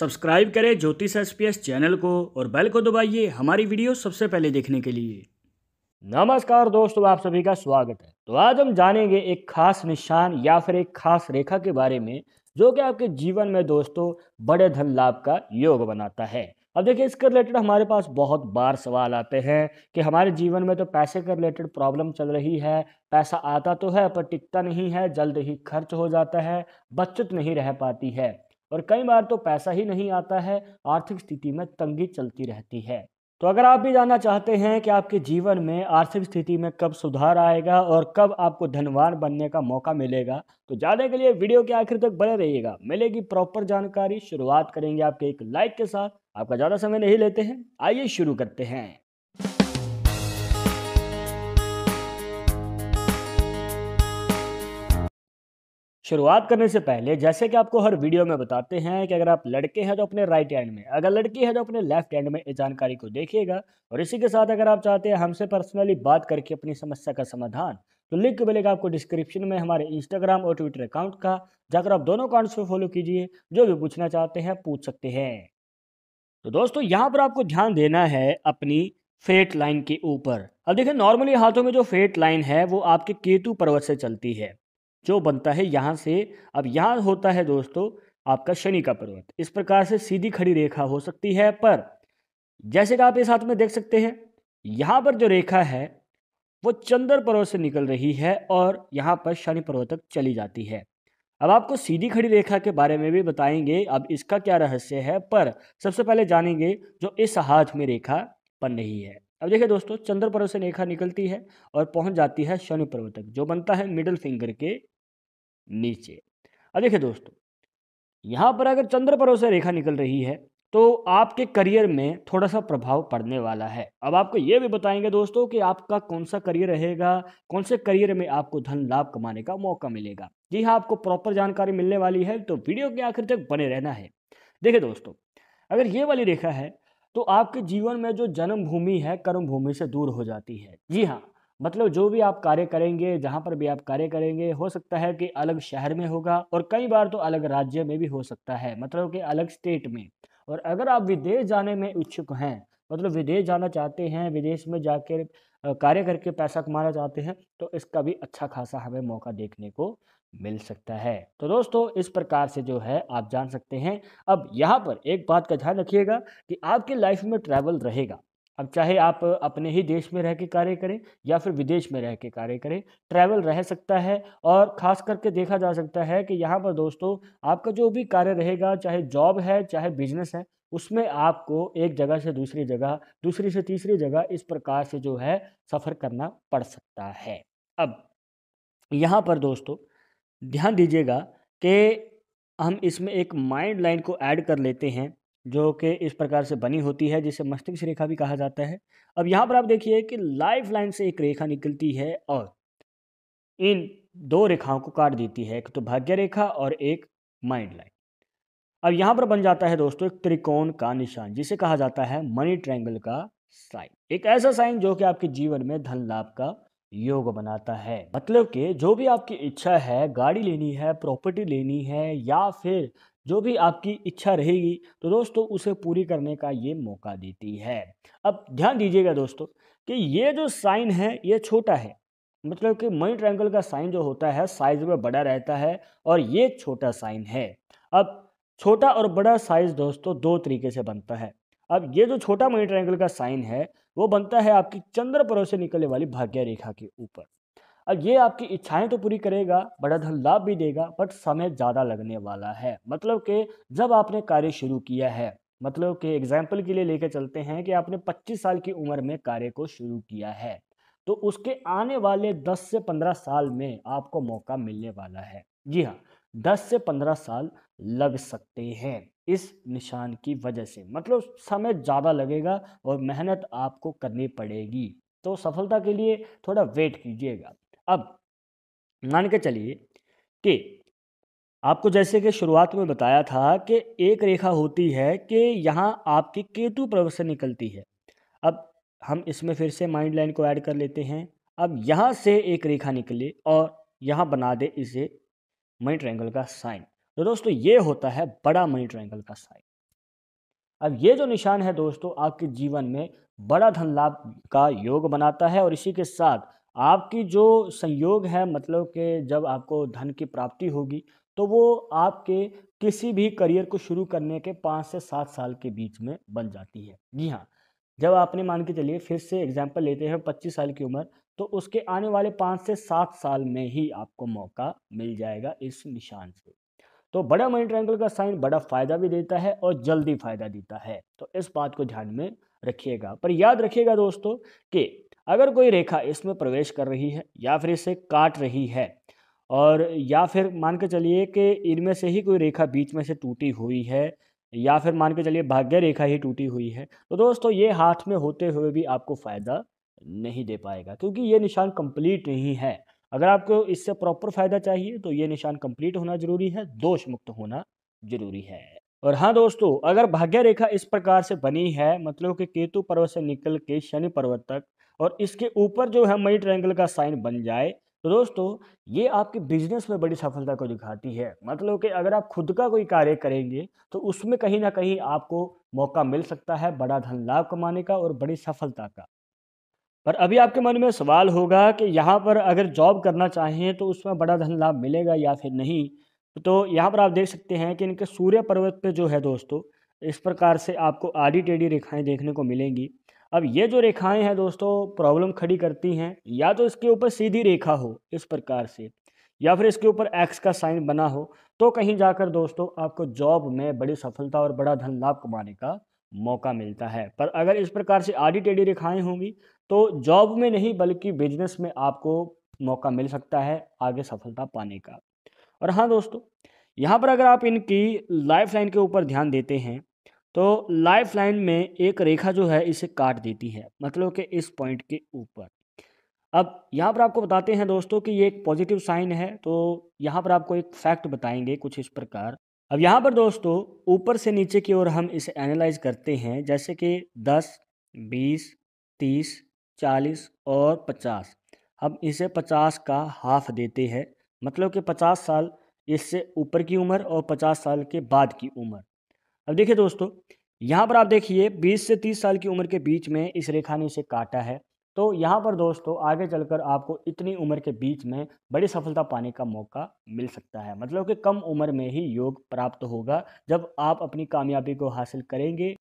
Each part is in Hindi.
सब्सक्राइब करें ज्योतिष एस चैनल को और बेल को दबाइए हमारी वीडियो सबसे पहले देखने के लिए नमस्कार दोस्तों आप सभी का स्वागत है तो आज हम जानेंगे एक खास निशान या फिर एक खास रेखा के बारे में जो कि आपके जीवन में दोस्तों बड़े धन लाभ का योग बनाता है अब देखिए इसके रिलेटेड हमारे पास बहुत बार सवाल आते हैं कि हमारे जीवन में तो पैसे के रिलेटेड प्रॉब्लम चल रही है पैसा आता तो है पर टिकता नहीं है जल्द ही खर्च हो जाता है बचत नहीं रह पाती है और कई बार तो पैसा ही नहीं आता है आर्थिक स्थिति में तंगी चलती रहती है तो अगर आप भी जानना चाहते हैं कि आपके जीवन में आर्थिक स्थिति में कब सुधार आएगा और कब आपको धनवान बनने का मौका मिलेगा तो जाने के लिए वीडियो के आखिर तक बने रहिएगा मिलेगी प्रॉपर जानकारी शुरुआत करेंगे आपके एक लाइक के साथ आपका ज़्यादा समय नहीं लेते हैं आइए शुरू करते हैं शुरुआत करने से पहले जैसे कि आपको हर वीडियो में बताते हैं कि अगर आप लड़के हैं तो अपने राइट हैंड में अगर लड़की है तो अपने लेफ्ट हैंड में इस जानकारी को देखिएगा और इसी के साथ अगर आप चाहते हैं हमसे पर्सनली बात करके अपनी समस्या का समाधान तो लिंक मिलेगा आपको डिस्क्रिप्शन में हमारे इंस्टाग्राम और ट्विटर अकाउंट का जाकर आप दोनों अकाउंट्स को फॉलो कीजिए जो भी पूछना चाहते हैं पूछ सकते हैं तो दोस्तों यहाँ पर आपको ध्यान देना है अपनी फेट लाइन के ऊपर अब देखिए नॉर्मली हाथों में जो फेट लाइन है वो आपके केतु पर्वत से चलती है जो बनता है यहाँ से अब यहाँ होता है दोस्तों आपका शनि का पर्वत इस प्रकार से सीधी खड़ी रेखा हो सकती है पर जैसे कि आप इस हाथ में देख सकते हैं यहाँ पर जो रेखा है वो चंद्र पर्वत से निकल रही है और यहाँ पर शनि पर्वत तक चली जाती है अब आपको सीधी खड़ी रेखा के बारे में भी बताएंगे अब इसका क्या रहस्य है पर सबसे पहले जानेंगे जो इस हाथ में रेखा बन रही है अब देखिए दोस्तों चंद्र पर्वत से रेखा निकलती है और पहुंच जाती है शनि पर्वत तक जो बनता है मिडल फिंगर के नीचे अब देखिए दोस्तों यहाँ पर अगर चंद्र पर्वत से रेखा निकल रही है तो आपके करियर में थोड़ा सा प्रभाव पड़ने वाला है अब आपको ये भी बताएंगे दोस्तों कि आपका कौन सा करियर रहेगा कौन से करियर में आपको धन लाभ कमाने का मौका मिलेगा जी हाँ आपको प्रॉपर जानकारी मिलने वाली है तो वीडियो के आखिर तक बने रहना है देखिए दोस्तों अगर ये वाली रेखा है तो आपके जीवन में जो जन्मभूमि है कर्म भूमि से दूर हो जाती है जी हाँ मतलब जो भी आप कार्य करेंगे जहाँ पर भी आप कार्य करेंगे हो सकता है कि अलग शहर में होगा और कई बार तो अलग राज्य में भी हो सकता है मतलब कि अलग स्टेट में और अगर आप विदेश जाने में इच्छुक हैं मतलब विदेश जाना चाहते हैं विदेश में जाकर कार्य करके पैसा कमाना चाहते हैं तो इसका भी अच्छा खासा हमें मौका देखने को मिल सकता है तो दोस्तों इस प्रकार से जो है आप जान सकते हैं अब यहाँ पर एक बात का ध्यान रखिएगा कि आपके लाइफ में ट्रैवल रहेगा अब चाहे आप अपने ही देश में रह के कार्य करें या फिर विदेश में रह के कार्य करें ट्रैवल रह सकता है और ख़ास करके देखा जा सकता है कि यहाँ पर दोस्तों आपका जो भी कार्य रहेगा चाहे जॉब है चाहे बिजनेस है उसमें आपको एक जगह से दूसरी जगह दूसरी से तीसरी जगह इस प्रकार से जो है सफ़र करना पड़ सकता है अब यहाँ पर दोस्तों ध्यान दीजिएगा कि हम इसमें एक माइंड लाइन को ऐड कर लेते हैं जो कि इस प्रकार से बनी होती है जिसे मस्तिष्क रेखा भी कहा जाता है अब यहाँ पर आप देखिए कि लाइफ लाइन से एक रेखा निकलती है और इन दो रेखाओं को काट देती है एक तो भाग्य रेखा और एक माइंड लाइन अब यहाँ पर बन जाता है दोस्तों एक त्रिकोण का निशान जिसे कहा जाता है मनी ट्रैंगल का साइन एक ऐसा साइन जो कि आपके जीवन में धन लाभ का योग बनाता है मतलब कि जो भी आपकी इच्छा है गाड़ी लेनी है प्रॉपर्टी लेनी है या फिर जो भी आपकी इच्छा रहेगी तो दोस्तों उसे पूरी करने का ये मौका देती है अब ध्यान दीजिएगा दोस्तों कि ये जो साइन है ये छोटा है मतलब कि मनी ट्रैंगल का साइन जो होता है साइज में बड़ा रहता है और ये छोटा साइन है अब छोटा और बड़ा साइज दोस्तों दो तरीके से बनता है अब ये जो छोटा मनी ट्रायंगल का साइन है वो बनता है आपकी चंद्र पर्व से निकलने वाली भाग्य रेखा के ऊपर अब ये आपकी इच्छाएं तो पूरी करेगा बड़ा धन लाभ भी देगा बट समय ज़्यादा लगने वाला है मतलब कि जब आपने कार्य शुरू किया है मतलब कि एग्जाम्पल के लिए लेकर चलते हैं कि आपने पच्चीस साल की उम्र में कार्य को शुरू किया है तो उसके आने वाले दस से पंद्रह साल में आपको मौका मिलने वाला है जी हाँ 10 से 15 साल लग सकते हैं इस निशान की वजह से मतलब समय ज़्यादा लगेगा और मेहनत आपको करनी पड़ेगी तो सफलता के लिए थोड़ा वेट कीजिएगा अब मान के चलिए कि आपको जैसे कि शुरुआत में बताया था कि एक रेखा होती है कि यहाँ आपकी केतु प्रवेश से निकलती है अब हम इसमें फिर से माइंड लाइन को ऐड कर लेते हैं अब यहाँ से एक रेखा निकले और यहाँ बना दे इसे मनी ट्रायंगल का साइन तो दोस्तों ये होता है बड़ा मनी ट्रायंगल का साइन अब ये जो निशान है दोस्तों आपके जीवन में बड़ा धन लाभ का योग बनाता है और इसी के साथ आपकी जो संयोग है मतलब के जब आपको धन की प्राप्ति होगी तो वो आपके किसी भी करियर को शुरू करने के पाँच से सात साल के बीच में बन जाती है जी हाँ जब आपने मान के चलिए फिर से एग्जाम्पल लेते हैं पच्चीस साल की उम्र तो उसके आने वाले पाँच से सात साल में ही आपको मौका मिल जाएगा इस निशान से तो बड़ा मनी ट्रायंगल का साइन बड़ा फायदा भी देता है और जल्दी फायदा देता है तो इस बात को ध्यान में रखिएगा पर याद रखिएगा दोस्तों कि अगर कोई रेखा इसमें प्रवेश कर रही है या फिर इसे काट रही है और या फिर मान के चलिए कि इनमें से ही कोई रेखा बीच में से टूटी हुई है या फिर मान के चलिए भाग्य रेखा ही टूटी हुई है तो दोस्तों ये हाथ में होते हुए भी आपको फ़ायदा नहीं दे पाएगा क्योंकि ये निशान कंप्लीट नहीं है अगर आपको इससे प्रॉपर फ़ायदा चाहिए तो ये निशान कंप्लीट होना ज़रूरी है दोष मुक्त होना ज़रूरी है और हाँ दोस्तों अगर भाग्य रेखा इस प्रकार से बनी है मतलब कि केतु पर्वत से निकल के शनि पर्वत तक और इसके ऊपर जो है मई ट्रैंगल का साइन बन जाए तो दोस्तों ये आपके बिजनेस में बड़ी सफलता को दिखाती है मतलब कि अगर आप खुद का कोई कार्य करेंगे तो उसमें कहीं ना कहीं आपको मौका मिल सकता है बड़ा धन लाभ कमाने का और बड़ी सफलता का पर अभी आपके मन में सवाल होगा कि यहाँ पर अगर जॉब करना चाहें तो उसमें बड़ा धन लाभ मिलेगा या फिर नहीं तो यहाँ पर आप देख सकते हैं कि इनके सूर्य पर्वत पे जो है दोस्तों इस प्रकार से आपको आड़ी टेढ़ी रेखाएँ देखने को मिलेंगी अब ये जो रेखाएं हैं दोस्तों प्रॉब्लम खड़ी करती हैं या तो इसके ऊपर सीधी रेखा हो इस प्रकार से या फिर इसके ऊपर एक्स का साइन बना हो तो कहीं जाकर दोस्तों आपको जॉब में बड़ी सफलता और बड़ा धन लाभ कमाने का मौका मिलता है पर अगर इस प्रकार से आड़ी टेढ़ी रेखाएं होंगी तो जॉब में नहीं बल्कि बिजनेस में आपको मौका मिल सकता है आगे सफलता पाने का और हाँ दोस्तों यहाँ पर अगर आप इनकी लाइफ लाइन के ऊपर ध्यान देते हैं तो लाइफ लाइन में एक रेखा जो है इसे काट देती है मतलब कि इस पॉइंट के ऊपर अब यहाँ पर आपको बताते हैं दोस्तों कि ये एक पॉजिटिव साइन है तो यहाँ पर आपको एक फैक्ट बताएंगे कुछ इस प्रकार अब यहाँ पर दोस्तों ऊपर से नीचे की ओर हम इसे एनालाइज करते हैं जैसे कि दस बीस तीस चालीस और पचास हम इसे पचास का हाफ देते हैं मतलब कि पचास साल इससे ऊपर की उम्र और पचास साल के बाद की उम्र अब देखिए दोस्तों यहाँ पर आप देखिए 20 से 30 साल की उम्र के बीच में इस रेखा ने इसे काटा है तो यहाँ पर दोस्तों आगे चलकर आपको इतनी उम्र के बीच में बड़ी सफलता पाने का मौका मिल सकता है मतलब कि कम उम्र में ही योग प्राप्त होगा जब आप अपनी कामयाबी को हासिल करेंगे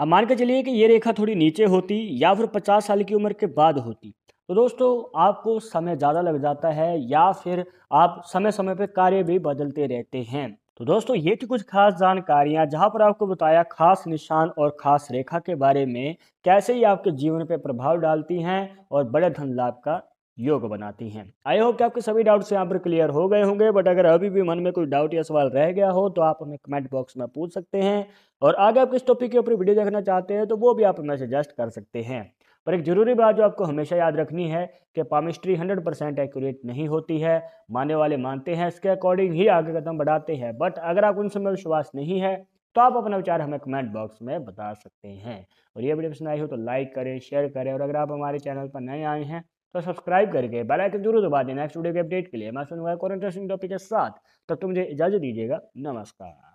अब मान के चलिए कि ये रेखा थोड़ी नीचे होती या फिर पचास साल की उम्र के बाद होती तो दोस्तों आपको समय ज़्यादा लग जाता है या फिर आप समय समय पर कार्य भी बदलते रहते हैं तो दोस्तों ये थी कुछ खास जानकारियाँ जहाँ पर आपको बताया खास निशान और खास रेखा के बारे में कैसे ये आपके जीवन पर प्रभाव डालती हैं और बड़े धन लाभ का योग बनाती हैं आई होप कि आपके सभी डाउट्स यहाँ पर क्लियर हो गए होंगे बट अगर अभी भी मन में कोई डाउट या सवाल रह गया हो तो आप हमें कमेंट बॉक्स में पूछ सकते हैं और आगे आप किस टॉपिक के ऊपर वीडियो देखना चाहते हैं तो वो भी आप हमें सजेस्ट कर सकते हैं पर एक ज़रूरी बात जो आपको हमेशा याद रखनी है कि पामिस्ट्री 100 परसेंट एक्यूरेट नहीं होती है मानने वाले मानते हैं इसके अकॉर्डिंग ही आगे कदम बढ़ाते हैं बट अगर आप उनसे में विश्वास नहीं है तो आप अपना विचार हमें कमेंट बॉक्स में बता सकते हैं और ये वीडियो पसंद आई हो तो लाइक करें शेयर करें और अगर आप हमारे चैनल पर नए आए हैं तो सब्सक्राइब करके बेलाइकन जरूर दबा दें नेक्स्ट वीडियो के अपडेट के लिए मैं सुनूंगा और इंटरेस्टिंग टॉपिक के साथ तब तो मुझे इजाज़त दीजिएगा नमस्कार